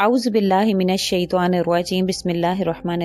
आउज़बिल्लिमिनशैतवानरवाजीम बिसमीम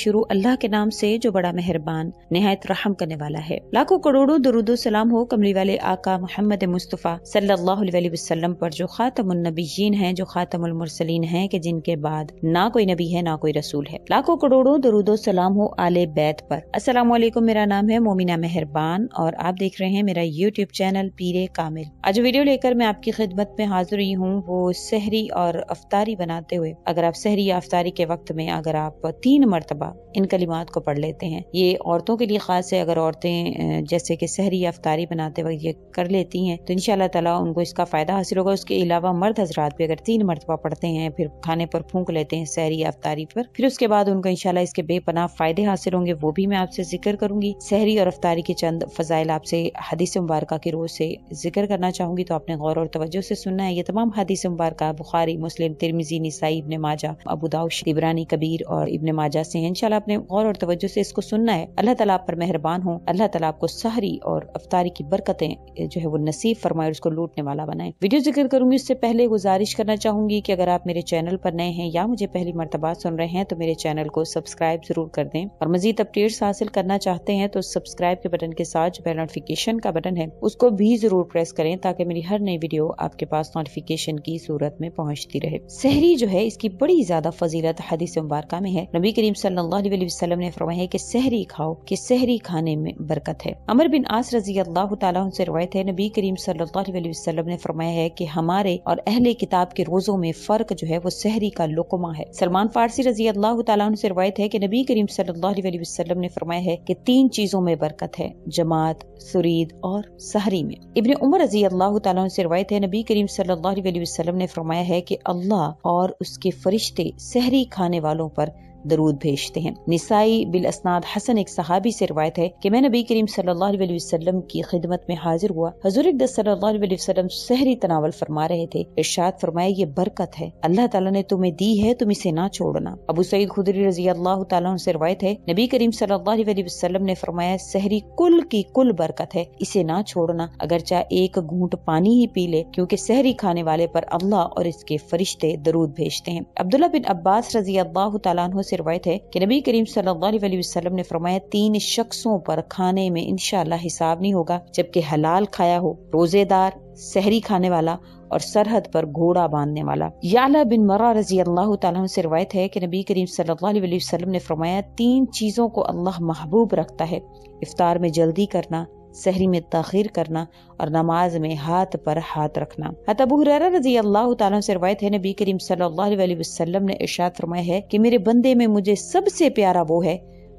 शुरू अल्लाह के नाम से जो बड़ा मेहरबान नहायत रहम करने वाला है लाखों करोड़ों दरुदो सलाम हो कमरी वाले आका मोहम्मद मुस्तफ़ा सल्लल्लाहु अलैहि वसल्लम पर जो ख़ातमुलनबीन हैं जो खातमसलिन हैं कि जिनके बाद ना कोई नबी है ना कोई रसूल है लाखों करोड़ों दरुदो सलाम हो आले बैत पर असलम मेरा नाम है मोमिना मेहरबान और आप देख रहे हैं मेरा यूट्यूब चैनल पीरे कामिल आज वीडियो लेकर मैं आपकी खिदमत में हाजिर हुई हूँ वो शहरी और अफतारी आफ्तारी बनाते हुए अगर आप सहरी आफ्तारी के वक्त में अगर आप तीन मरतबा इन कलिमात को पढ़ लेते हैं ये औरतों के लिए खास है अगर औरतें जैसे कि सहरी अफ्तारी बनाते वक्त ये कर लेती हैं तो इन ताला उनको इसका फ़ायदा हासिल होगा उसके अलावा मर्द हजरात भी अगर तीन मरतबा पढ़ते हैं फिर खाने पर फूक लेते हैं सहरी अफ्तारी पर फिर उसके बाद उनको इनशाला इसके बेपना फ़ायदे हासिल होंगे वो भी मैं आपसे जिक्र करूंगी सहरी और अफ्तारी के चंद फ़जाइल आपसे हदीस मुबारक के रोज़ से जिक्र करना चाहूंगी तो आपने गौर और तवज्जो से सुनना है ये तमाम हदीस मुबारक बुखारी मुस्लिम तिरमी तिरमिजी नसाई इबन माजा अबू दाऊश इबरानी कबीर और इबन माजा से हैं इंशाल्लाह आपने गौर और तवज्जो से इसको सुनना है अल्लाह ताला आप पर मेहरबान हो अल्लाह ताला आपको सहरी और अफ्तारी की बरकतें जो है वो नसीब फरमाए उसको लूटने वाला बनाए वीडियो जिक्र करूंगी उससे पहले गुजारिश करना चाहूंगी की अगर आप मेरे चैनल पर नए हैं या मुझे पहली मरतबा सुन रहे हैं तो मेरे चैनल को सब्सक्राइब जरूर कर दें और मजीद अपडेट्स हासिल करना चाहते हैं तो सब्सक्राइब के बटन के साथ जो बेल नोटिफिकेशन का बटन है उसको भी जरूर प्रेस करें ताकि मेरी हर नई वीडियो आपके पास नोटिफिकेशन की सूरत में पहुँचती रहे सहरी जो है इसकी बड़ी ज्यादा फजीलत हदीस मुबारक में है नबी करीम सल्लल्लाहु अलैहि वसल्लम ने फरमाया कि सहरी खाओ कि सहरी खाने में बरकत है अमर बिन आस रजी अल्लाह तला से रवायत है नबी करीम सल्लाम ने फरमाया है की हमारे और अहले किताब के रोजों में फर्क जो है वो सहरी का लुकमा है सलमान फारसी रजी अल्लाह तला से रवायत है की नबी करीम सल्लाम ने फरमाया है की तीन चीजों में बरकत है जमात सुरीद और सहरी में इबन उमर रजी अल्लाह तला से रवायत है नबी करीम सल्लाम ने फरमाया है की अल्लाह और उसके फरिश्ते सहरी खाने वालों पर दरूद भेजते हैं निसाई बिल असनाद हसन एक सहाबी से रवायत है कि मैं नबी करीम सल्लल्लाहु अलैहि वसल्लम की खिदमत में हाजिर हुआ हजूर सल्लल्लाहु अलैहि वसल्लम सहरी तनावल फरमा रहे थे इर्शाद फरमाया ये बरकत है अल्लाह ताला ने तुम्हें दी है तुम इसे ना छोड़ना अबू सईद खुदरी रजी अल्लाह से रवायत है नबी करीम सल्लल्लाहु अलैहि वसल्लम ने फरमाया सहरी कुल की कुल बरकत है इसे ना छोड़ना अगर चाहे एक घूंट पानी ही पी ले क्योंकि सहरी खाने वाले पर अल्लाह और इसके फरिश्ते दरूद भेजते हैं अब्दुल्ला बिन अब्बास रजी अल्लाह तला से से रवायत है कि नबी करीम सल्लल्लाहु अलैहि वसल्लम ने फरमाया तीन शख्सों पर खाने में इनशाला हिसाब नहीं होगा जबकि हलाल खाया हो रोजेदार सहरी खाने वाला और सरहद पर घोड़ा बांधने वाला याला बिन मरा रजी अल्लाह तला से रवायत है कि नबी करीम सल्लल्लाहु अलैहि वसल्लम ने फरमाया तीन चीज़ों को अल्लाह महबूब रखता है इफ्तार में जल्दी करना सहरी में तखीर करना और नमाज में हाथ पर हाथ रखना अतबू हुररा रजी अल्लाह तला से रवायत है नबी करीम सल्लल्लाहु अलैहि वसल्लम ने इशाद फरमाया है कि मेरे बंदे में मुझे सबसे प्यारा वो है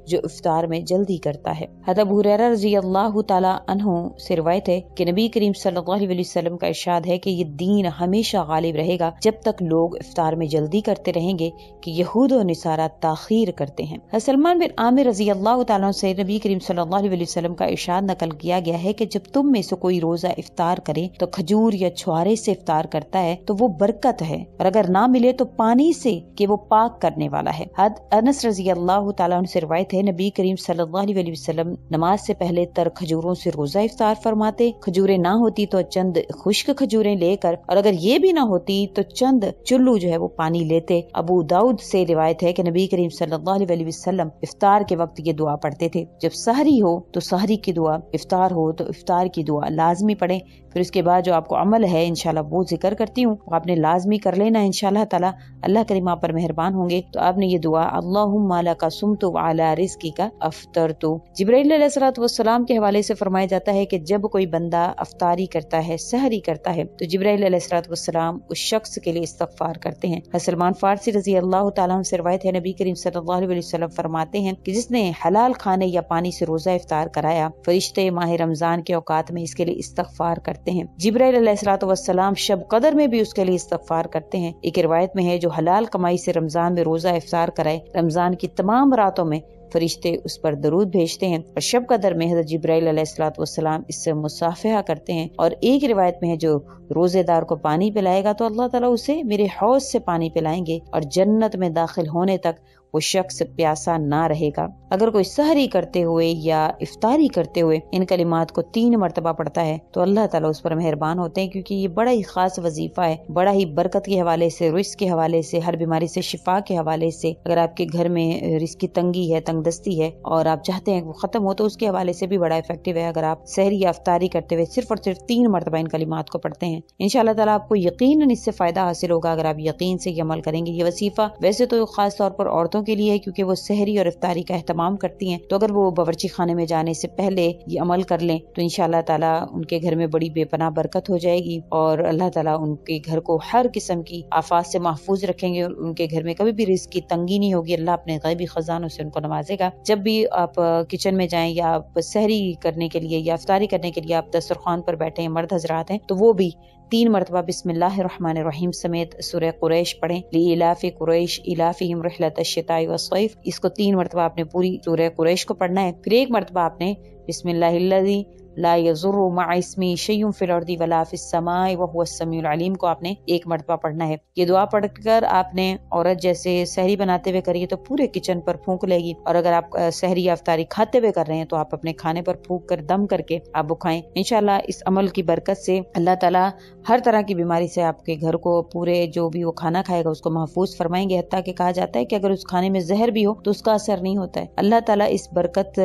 जो इफ्तार में जल्दी करता है हदब हुररा रजी अल्लाह तु से रवायत है कि नबी करीम सल्लल्लाहु अलैहि वसल्लम का इर्शाद है कि ये दीन हमेशा गालिब रहेगा जब तक लोग इफ्तार में जल्दी करते रहेंगे कि यहूद और निसारा ताखीर करते हैं सलमान बिन आमिर रजी अल्लाह तु से नबी करीम सल्लल्लाहु अलैहि वसल्लम का इर्शाद नकल किया गया है कि जब तुम में से कोई रोजा इफ्तार करे तो खजूर या छुआरे से इफ्तार करता है तो वो बरकत है और अगर ना मिले तो पानी से कि वो पाक करने वाला है हद अनस रजी अल्लाह तला से रवायत है नबी करीम सल्लल्लाहु अलैहि वसल्लम नमाज से पहले तर खजूरों से रोजा इफ्तार फरमाते खजूरें ना होती तो चंद खुश्क खजूरें लेकर और अगर ये भी ना होती तो चंद चुल्लू जो है वो पानी लेते अबू दाऊद से रिवायत है की नबी करीम सल्लल्लाहु अलैहि वसल्लम इफ्तार के वक्त ये दुआ पढ़ते थे जब सहरी हो तो सहरी की दुआ इफ्तार हो तो इफ्तार की दुआ लाजमी पढ़े फिर उसके बाद जो आपको अमल है इनशाला वो जिक्र करती हूँ आपने लाजमी कर लेना इनशाला तला अल्लाह करीमा आप पर मेहरबान होंगे तो आपने ये दुआ अल्लाह का सुम तो आला रिस्की का अफ्तर तो जब्राईसलाम के हवाले से फरमाया जाता है कि जब कोई बंदा अफतारी करता है सहरी करता है तो जब्राईसलाम उस शख्स के लिए इस्तफार करते हैं सलमान फारसी रजी अल्लाह से रवायत है नबी करीम सल्लाम फरमाते हैं की जिसने हलाल खाने या पानी से रोजा इफ्तार कराया फरिश्ते माह रमजान के औकात में इसके लिए इस्तफार करते हैं सलाम शब कदर में भी उसके लिए इस्तफार करते हैं एक रिवायत में है जो हलाल कमाई से रमजान में रोजा इफ्तार कराए रमजान की तमाम रातों में फरिश्ते उस पर दरूद भेजते हैं और शब कदर में हजरत जब्राईसलाम इससे मुसाफिहा करते हैं और एक रिवायत में है जो रोजेदार को पानी पिलाएगा तो अल्लाह ताला उसे मेरे हौस से पानी पिलाएंगे और जन्नत में दाखिल होने तक वो शख्स प्यासा ना रहेगा अगर कोई सहरी करते हुए या इफ्तारी करते हुए इन कलिमात को तीन मरतबा पढ़ता है तो अल्लाह ताला उस पर मेहरबान होते हैं क्योंकि ये बड़ा ही खास वजीफा है बड़ा ही बरकत के हवाले से रिस्क के हवाले से हर बीमारी से शिफा के हवाले से अगर आपके घर में रिस्क की तंगी है तंगदस्ती है और आप चाहते हैं वो खत्म हो तो उसके हवाले से भी बड़ा इफेक्टिव है अगर आप सहरी या अफ्तारी करते हुए सिर्फ और सिर्फ तीन मरतबा इन कलिमात को पढ़ते हैं इन ताला आपको यकीन इससे फायदा हासिल होगा अगर आप यकीन से ये अमल करेंगे ये वसीफा वैसे तो खास तौर पर औरतों के लिए क्योंकि वो सहरी और इफ्तारी का अहतमाम करती हैं तो अगर वो बावरची खाने में जाने से पहले ये अमल कर लें तो इन ताला उनके घर में बड़ी बेपनाह बरकत हो जाएगी और अल्लाह ताला उनके घर को हर किस्म की आफात से महफूज रखेंगे और उनके घर में कभी भी रिस्क की तंगी नहीं होगी अल्लाह अपने गैबी खजानों से उनको नवाजेगा जब भी आप किचन में जाए या आप सहरी करने के लिए या अफतारी करने के लिए आप दस्तरखान पर बैठे हैं मर्द हजरात हैं तो वो भी तीन मरतबा रहीम समेत सुरह कुरैश पढ़े ली इलाफ़ी कुरैश इलाफ़ी रहलतशाई वसैफ़ इसको तीन मरतबा आपने पूरी सुरह कुरैश को पढ़ना है फिर एक मरतबा आपने बिसमिल्लाजी ला यजुर माइसमी शयम फिलर्दी वलाफिसमाए वसमीम को आपने एक मरतबा पढ़ना है ये दुआ पढ़कर आपने औरत जैसे सहरी बनाते हुए करिए तो पूरे किचन पर फूक लेगी और अगर आप सहरी अफ्तारी खाते हुए कर रहे हैं तो आप अपने खाने पर फूक कर दम करके आप वो खाएं इनशाला इस अमल की बरकत से अल्लाह ताला हर तरह की बीमारी से आपके घर को पूरे जो भी वो खाना खाएगा उसको महफूज फरमाएंगे हती कि कहा जाता है कि अगर उस खाने में जहर भी हो तो उसका असर नहीं होता है अल्लाह ताला इस बरकत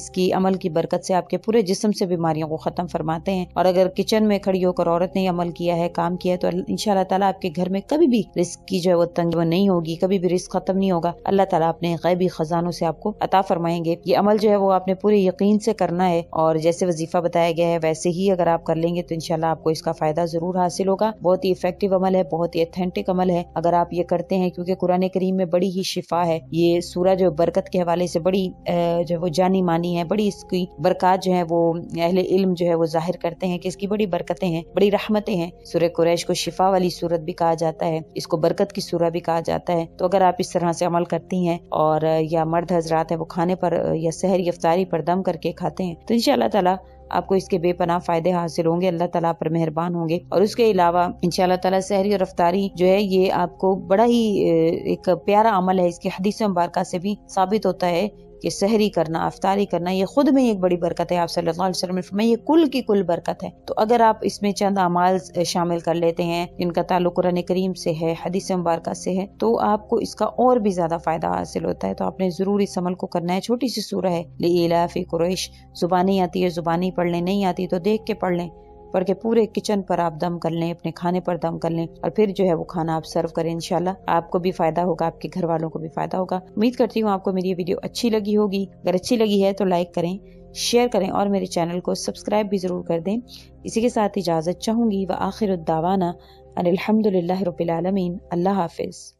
इसकी अमल की बरकत से आपके पूरे जिसम से बीमारियों को ख़त्म फरमाते हैं और अगर किचन में खड़ी होकर औरत ने अमल किया है काम किया है तो इन ताला आपके घर में कभी भी रिस्क की जो है वो तंग नहीं होगी कभी भी रिस्क खत्म नहीं होगा अल्लाह ताला अपने गैबी खजानों से आपको अता फरमाएंगे ये अमल जो है वो आपने पूरे यकीन से करना है और जैसे वजीफा बताया गया है वैसे ही अगर आप कर लेंगे तो इनशाला आपको इसका फायदा जरूर हासिल होगा बहुत ही इफेक्टिव अमल है बहुत ही अथेंटिक अमल है अगर आप ये करते हैं क्योंकि कुरान करीम में बड़ी ही शिफा है ये सूरज जो बरकत के हवाले से बड़ी जो वो जानी मानी है बड़ी इसकी बरकत जो है वो अहल इल्म जो है वो जाहिर करते हैं कि इसकी बड़ी बरकतें हैं बड़ी रहमतें हैं सूर्य कुरैश को शिफा वाली सूरत भी कहा जाता है इसको बरकत की सूरह भी कहा जाता है तो अगर आप इस तरह से अमल करती हैं और या मर्द हजरात है वो खाने पर या सहर यफ्तारी पर दम करके खाते हैं तो इन तला आपको इसके बेपनाह फायदे हासिल होंगे अल्लाह ताला पर मेहरबान होंगे और उसके अलावा इन तला सहरी और रफ्तारी जो है ये आपको बड़ा ही एक प्यारा अमल है इसकी हदीस मुबारक से भी साबित होता है कि सहरी करना अफ्तारी करना ये खुद में एक बड़ी बरकत है आप सल्लल्लाहु अलैहि वसल्लम फरमाया ये कुल की कुल बरकत है तो अगर आप इसमें चंद अमाल शामिल कर लेते हैं जिनका ताल्लुक कुरान करीम से है हदीस मुबारक से है तो आपको इसका और भी ज्यादा फायदा हासिल होता है तो आपने जरूर इस अमल को करना है छोटी सी सूरह है इलाफी कुरैश जुबानी आती है जुबानी पढ़ लें नहीं आती तो देख के पढ़ लें पड़ के पूरे किचन पर आप दम कर लें अपने खाने पर दम कर लें और फिर जो है वो खाना आप सर्व करें इनशाला आपको भी फायदा होगा आपके घर वालों को भी फायदा होगा उम्मीद करती हूँ आपको मेरी ये वीडियो अच्छी लगी होगी अगर अच्छी लगी है तो लाइक करें शेयर करें और मेरे चैनल को सब्सक्राइब भी ज़रूर कर दें इसी के साथ इजाज़त चाहूंगी व आखिर उद्दावाना अलहमदिल्ला रबालमीन अल्लाह हाफिज़